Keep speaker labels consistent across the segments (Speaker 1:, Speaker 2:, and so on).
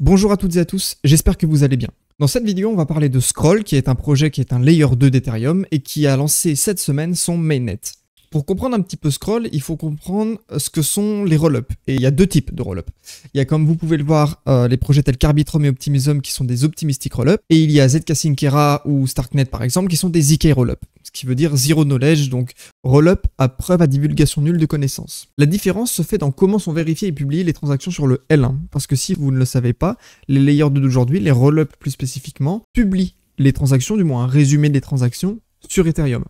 Speaker 1: Bonjour à toutes et à tous, j'espère que vous allez bien. Dans cette vidéo, on va parler de Scroll, qui est un projet qui est un layer 2 d'Ethereum et qui a lancé cette semaine son mainnet. Pour comprendre un petit peu Scroll, il faut comprendre euh, ce que sont les roll-up. Et il y a deux types de roll-up. Il y a, comme vous pouvez le voir, euh, les projets tels qu'Arbitrum et Optimism qui sont des optimistic roll-up. Et il y a ZK Sinkera ou Starknet, par exemple, qui sont des ZK roll-up. Ce qui veut dire zero knowledge, donc roll-up à preuve à divulgation nulle de connaissances. La différence se fait dans comment sont vérifiées et publiées les transactions sur le L1. Parce que si vous ne le savez pas, les layers d'aujourd'hui, les roll-up plus spécifiquement, publient les transactions, du moins un résumé des transactions, sur Ethereum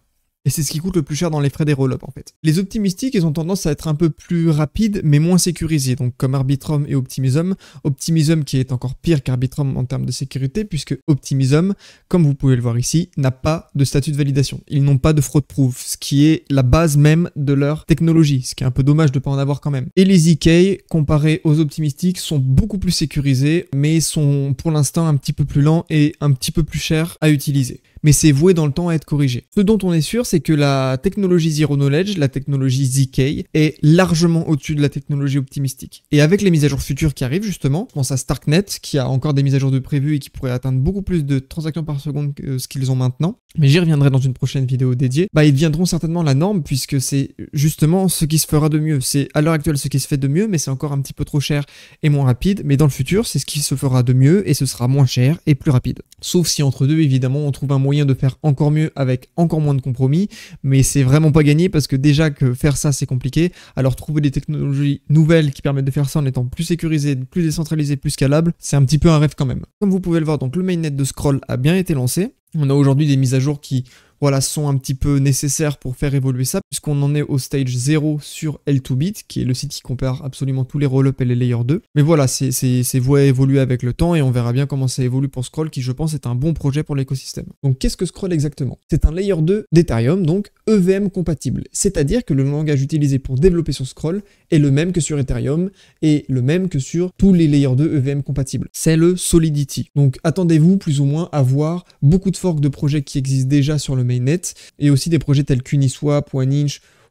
Speaker 1: et c'est ce qui coûte le plus cher dans les frais des roll-up en fait. Les optimistiques, ils ont tendance à être un peu plus rapides mais moins sécurisés, donc comme Arbitrum et Optimism. Optimism qui est encore pire qu'Arbitrum en termes de sécurité, puisque Optimism, comme vous pouvez le voir ici, n'a pas de statut de validation. Ils n'ont pas de fraude proof, ce qui est la base même de leur technologie, ce qui est un peu dommage de ne pas en avoir quand même. Et les EK, comparés aux optimistiques, sont beaucoup plus sécurisés, mais sont pour l'instant un petit peu plus lents et un petit peu plus chers à utiliser mais c'est voué dans le temps à être corrigé. Ce dont on est sûr, c'est que la technologie Zero Knowledge, la technologie ZK, est largement au-dessus de la technologie optimistique. Et avec les mises à jour futures qui arrivent, justement, je pense à Starknet, qui a encore des mises à jour de prévues et qui pourrait atteindre beaucoup plus de transactions par seconde que ce qu'ils ont maintenant, mais j'y reviendrai dans une prochaine vidéo dédiée, bah ils deviendront certainement la norme, puisque c'est justement ce qui se fera de mieux. C'est à l'heure actuelle ce qui se fait de mieux, mais c'est encore un petit peu trop cher et moins rapide, mais dans le futur, c'est ce qui se fera de mieux et ce sera moins cher et plus rapide. Sauf si entre deux, évidemment, on trouve un moyen de faire encore mieux avec encore moins de compromis, mais c'est vraiment pas gagné parce que déjà que faire ça c'est compliqué, alors trouver des technologies nouvelles qui permettent de faire ça en étant plus sécurisé, plus décentralisé, plus scalable, c'est un petit peu un rêve quand même. Comme vous pouvez le voir, donc le mainnet de Scroll a bien été lancé. On a aujourd'hui des mises à jour qui voilà, sont un petit peu nécessaires pour faire évoluer ça, puisqu'on en est au stage 0 sur L2Bit, qui est le site qui compare absolument tous les roll-up et les layers 2. Mais voilà, c'est voué à évoluer avec le temps et on verra bien comment ça évolue pour Scroll, qui je pense est un bon projet pour l'écosystème. Donc qu'est-ce que Scroll exactement C'est un layer 2 d'Ethereum, donc EVM compatible, c'est-à-dire que le langage utilisé pour développer sur Scroll est le même que sur Ethereum et le même que sur tous les layers 2 EVM compatibles. C'est le Solidity. Donc attendez-vous plus ou moins à voir beaucoup de forks de projets qui existent déjà sur le net et aussi des projets tels qu'Uniswap ou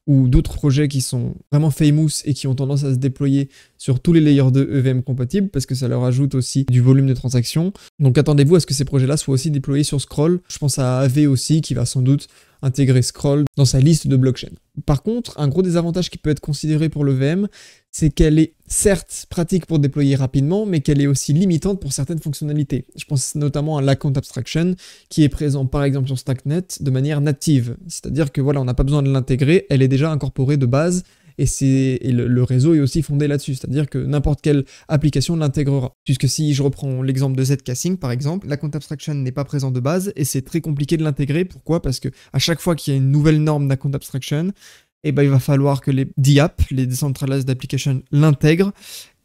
Speaker 1: ou d'autres projets qui sont vraiment famous et qui ont tendance à se déployer sur tous les layers de EVM compatibles parce que ça leur ajoute aussi du volume de transactions. Donc attendez-vous à ce que ces projets-là soient aussi déployés sur Scroll. Je pense à AV aussi qui va sans doute intégrer Scroll dans sa liste de blockchain. Par contre, un gros désavantage qui peut être considéré pour le VM, c'est qu'elle est certes pratique pour déployer rapidement, mais qu'elle est aussi limitante pour certaines fonctionnalités. Je pense notamment à l'account abstraction qui est présent par exemple sur StackNet de manière native. C'est-à-dire que voilà, on n'a pas besoin de l'intégrer, elle est déjà incorporée de base et, le, réseau est aussi fondé là-dessus, c'est-à-dire que n'importe quelle application l'intégrera. Puisque si je reprends l'exemple de ZCasting par exemple, la compte abstraction n'est pas présente de base et c'est très compliqué de l'intégrer. Pourquoi Parce que à chaque fois qu'il y a une nouvelle norme d'account abstraction, eh ben, il va falloir que les DApp, les Decentralized d'application l'intègrent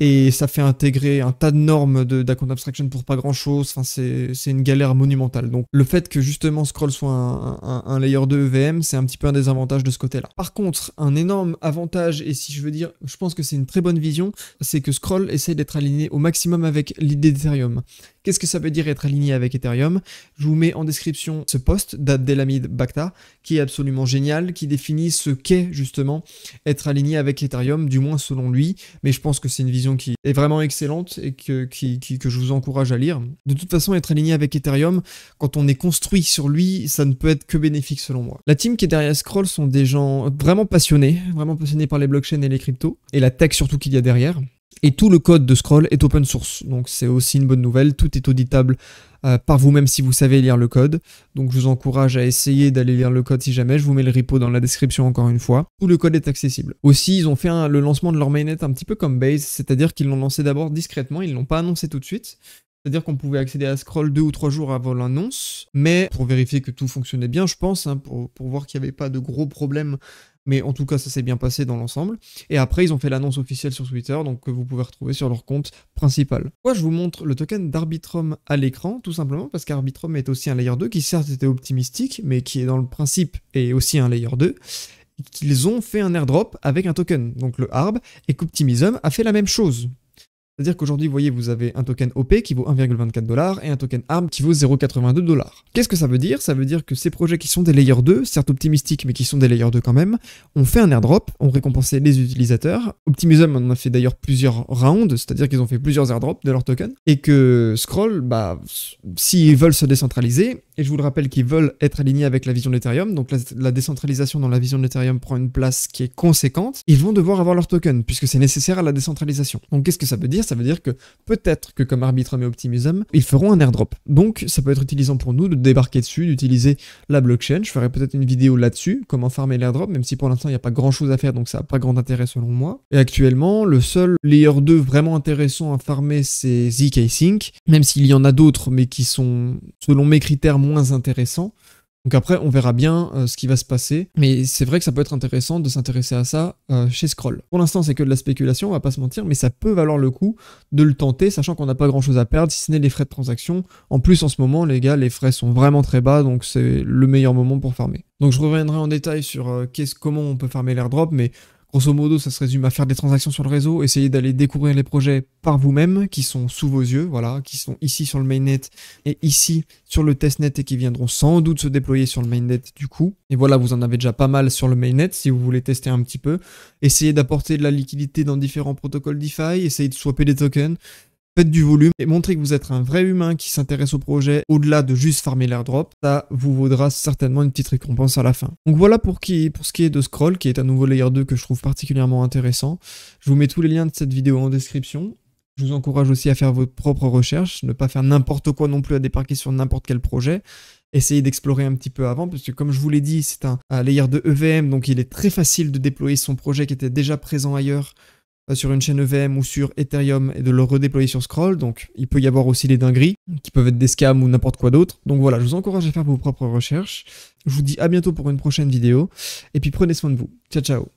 Speaker 1: et ça fait intégrer un tas de normes d'account abstraction pour pas grand chose. c'est une galère monumentale. Donc, le fait que justement Scroll soit un, layer 2 EVM, c'est un petit peu un désavantage de ce côté-là. Par contre, un énorme avantage, et si je veux dire, je pense que c'est une très bonne vision, c'est que Scroll essaie d'être aligné au maximum avec l'idée d'Ethereum. Qu'est-ce que ça veut dire être aligné avec Ethereum Je vous mets en description ce post d'Abdelhamid Bakta, qui est absolument génial, qui définit ce qu'est justement être aligné avec Ethereum, du moins selon lui. Mais je pense que c'est une vision qui est vraiment excellente et que, que je vous encourage à lire. De toute façon, être aligné avec Ethereum, quand on est construit sur lui, ça ne peut être que bénéfique selon moi. La team qui est derrière Scroll sont des gens vraiment passionnés, vraiment passionnés par les blockchains et les cryptos, et la tech surtout qu'il y a derrière. Et tout le code de Scroll est open source, donc c'est aussi une bonne nouvelle. Tout est auditable euh, par vous-même si vous savez lire le code. Donc je vous encourage à essayer d'aller lire le code si jamais. Je vous mets le repo dans la description encore une fois. Tout le code est accessible. Aussi, ils ont fait le lancement de leur mainnet un petit peu comme Base, c'est-à-dire qu'ils l'ont lancé d'abord discrètement, ils ne l'ont pas annoncé tout de suite. C'est-à-dire qu'on pouvait accéder à Scroll deux ou trois jours avant l'annonce, mais pour vérifier que tout fonctionnait bien, je pense, hein, pour, pour, voir qu'il n'y avait pas de gros problèmes mais en tout cas, ça s'est bien passé dans l'ensemble. Et après, ils ont fait l'annonce officielle sur Twitter, donc que vous pouvez retrouver sur leur compte principal. Moi, je vous montre le token d'Arbitrum à l'écran Tout simplement parce qu'Arbitrum est aussi un layer 2 qui certes était optimistique, mais qui est dans le principe est aussi un layer 2 qu'ils ont fait un airdrop avec un token, donc le ARB, et qu'Optimism a fait la même chose. C'est-à-dire qu'aujourd'hui, vous voyez, vous avez un token OP qui vaut 1,24 dollars et un token ARM qui vaut 0,82 dollars. Qu'est-ce que ça veut dire Ça veut dire que ces projets qui sont des layers 2, certes optimistiques, mais qui sont des layers 2 quand même, ont fait un airdrop, ont récompensé les utilisateurs. Optimism en a fait d'ailleurs plusieurs rounds, c'est-à-dire qu'ils ont fait plusieurs airdrops de leurs tokens. Et que Scroll, bah, s'ils veulent se décentraliser, et je vous le rappelle qu'ils veulent être alignés avec la vision d'Ethereum, donc la, décentralisation dans la vision d'Ethereum prend une place qui est conséquente, ils vont devoir avoir leur token, puisque c'est nécessaire à la décentralisation. Donc qu'est-ce que ça veut dire ça veut dire que peut-être que comme Arbitrum et Optimism, ils feront un airdrop. Donc ça peut être utilisant pour nous de débarquer dessus, d'utiliser la blockchain. Je ferai peut-être une vidéo là-dessus, comment farmer l'airdrop, même si pour l'instant il n'y a pas grand-chose à faire, donc ça n'a pas grand intérêt selon moi. Et actuellement, le seul layer 2 vraiment intéressant à farmer, c'est ZK Sync, même s'il y en a d'autres, mais qui sont, selon mes critères, moins intéressants. Donc après, on verra bien euh, ce qui va se passer, mais c'est vrai que ça peut être intéressant de s'intéresser à ça euh, chez Scroll. Pour l'instant, c'est que de la spéculation, on va pas se mentir, mais ça peut valoir le coup de le tenter, sachant qu'on n'a pas grand-chose à perdre, si ce n'est les frais de transaction. En plus, en ce moment, les gars, les frais sont vraiment très bas, donc c'est le meilleur moment pour farmer. Donc je reviendrai en détail sur euh, comment on peut farmer l'airdrop, mais Grosso modo, ça se résume à faire des transactions sur le réseau, essayer d'aller découvrir les projets par vous-même, qui sont sous vos yeux, voilà, qui sont ici sur le mainnet et ici sur le testnet et qui viendront sans doute se déployer sur le mainnet du coup. Et voilà, vous en avez déjà pas mal sur le mainnet si vous voulez tester un petit peu. Essayez d'apporter de la liquidité dans différents protocoles DeFi, essayez de swapper des tokens, faites du volume et montrez que vous êtes un vrai humain qui s'intéresse au projet au-delà de juste farmer l'airdrop. Ça vous vaudra certainement une petite récompense à la fin. Donc voilà pour, qui, pour ce qui est de Scroll, qui est un nouveau layer 2 que je trouve particulièrement intéressant. Je vous mets tous les liens de cette vidéo en description. Je vous encourage aussi à faire vos propres recherches, ne pas faire n'importe quoi non plus à débarquer sur n'importe quel projet. Essayez d'explorer un petit peu avant, parce que comme je vous l'ai dit, c'est un, un layer de EVM, donc il est très facile de déployer son projet qui était déjà présent ailleurs euh, sur une chaîne EVM ou sur Ethereum et de le redéployer sur Scroll. Donc il peut y avoir aussi les dingueries qui peuvent être des scams ou n'importe quoi d'autre. Donc voilà, je vous encourage à faire vos propres recherches. Je vous dis à bientôt pour une prochaine vidéo. Et puis prenez soin de vous. Ciao ciao